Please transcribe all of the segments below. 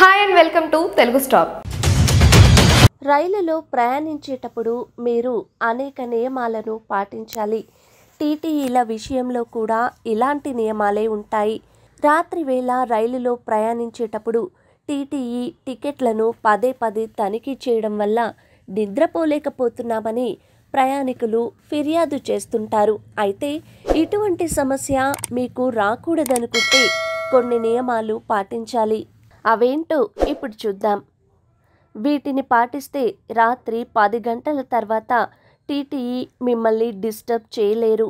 hi and welcome to Telugu stop రైలులో ప్రయాణించేటప్పుడు మీరు అనేక నియమాలను పాటించాలి టీటీఈల విషయంలో కూడా ఇలాంటి నియమాలే ఉంటాయి రాత్రి వేళ రైలులో ప్రయాణించేటప్పుడు టీటీఈ టికెట్లను పదే పదే తనిఖీ చేయడం వల్ల నిద్రపోలేకపోతున్నామని ప్రయాణికులు ఫిర్యాదు చేస్తుంటారు అయితే ఇటువంటి సమస్య మీకు రాకూడదనుకుంటే కొన్ని నియమాలు పాటించాలి అవేంటో ఇప్పుడు చూద్దాం వీటిని పాటిస్తే రాత్రి పది గంటల తర్వాత టీటీఈ మిమ్మల్ని డిస్టర్బ్ చేయలేరు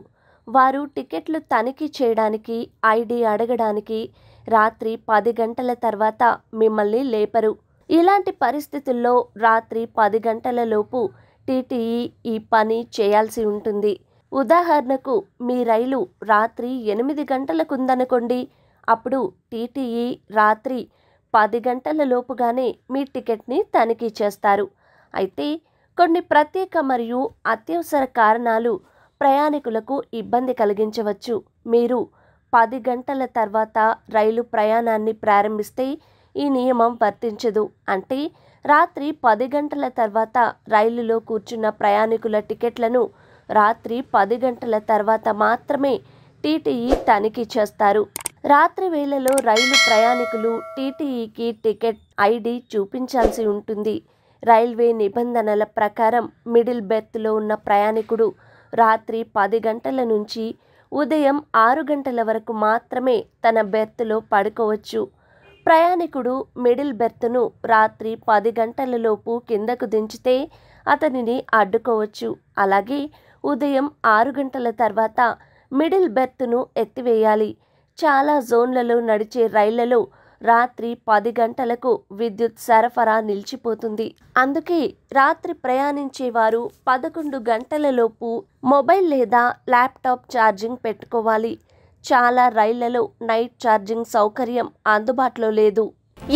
వారు టికెట్లు తనిఖీ చేయడానికి ఐడి అడగడానికి రాత్రి పది గంటల తర్వాత మిమ్మల్ని లేపరు ఇలాంటి పరిస్థితుల్లో రాత్రి పది గంటల లోపు టీటీఈ ఈ పని చేయాల్సి ఉంటుంది ఉదాహరణకు మీ రైలు రాత్రి ఎనిమిది గంటలకు ఉందనుకోండి అప్పుడు టీటీఈ రాత్రి పది గంటల లోపుగానే మీ టికెట్ని తనిఖీ చేస్తారు అయితే కొన్ని ప్రత్యేక మరియు అత్యవసర కారణాలు ప్రయాణికులకు ఇబ్బంది కలిగించవచ్చు మీరు పది గంటల తర్వాత రైలు ప్రయాణాన్ని ప్రారంభిస్తే ఈ నియమం వర్తించదు అంటే రాత్రి పది గంటల తర్వాత రైలులో కూర్చున్న ప్రయాణికుల టికెట్లను రాత్రి పది గంటల తర్వాత మాత్రమే టీటీఈ తనిఖీ చేస్తారు రాత్రి వేళలో రైలు ప్రయాణికులు టీటీఈకి టికెట్ ఐడి చూపించాల్సి ఉంటుంది రైల్వే నిబంధనల ప్రకారం మిడిల్ బెర్త్లో ఉన్న ప్రయాణికుడు రాత్రి పది గంటల నుంచి ఉదయం ఆరు గంటల వరకు మాత్రమే తన బెర్త్లో పడుకోవచ్చు ప్రయాణికుడు మిడిల్ బెర్త్ను రాత్రి పది గంటలలోపు కిందకు దించితే అతనిని అడ్డుకోవచ్చు అలాగే ఉదయం ఆరు గంటల తర్వాత మిడిల్ బెర్త్ను ఎత్తివేయాలి చాలా జోన్లలో నడిచే రైళ్లలో రాత్రి పది గంటలకు విద్యుత్ సరఫరా నిలిచిపోతుంది అందుకే రాత్రి ప్రయాణించేవారు పదకొండు గంటలలోపు మొబైల్ లేదా ల్యాప్టాప్ ఛార్జింగ్ పెట్టుకోవాలి చాలా రైళ్లలో నైట్ ఛార్జింగ్ సౌకర్యం అందుబాటులో లేదు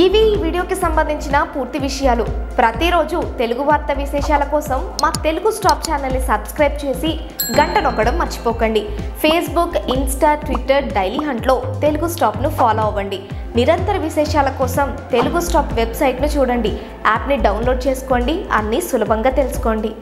ఇవి వీడియోకి సంబంధించిన పూర్తి విషయాలు ప్రతిరోజు తెలుగు వార్త విశేషాల కోసం మా తెలుగు స్టాప్ ఛానల్ని సబ్స్క్రైబ్ చేసి గంట నొక్కడం మర్చిపోకండి ఫేస్బుక్ ఇన్స్టా ట్విట్టర్ డైలీ హంట్లో తెలుగు స్టాప్ను ఫాలో అవ్వండి నిరంతర విశేషాల కోసం తెలుగు స్టాప్ వెబ్సైట్ను చూడండి యాప్ని డౌన్లోడ్ చేసుకోండి అన్నీ సులభంగా తెలుసుకోండి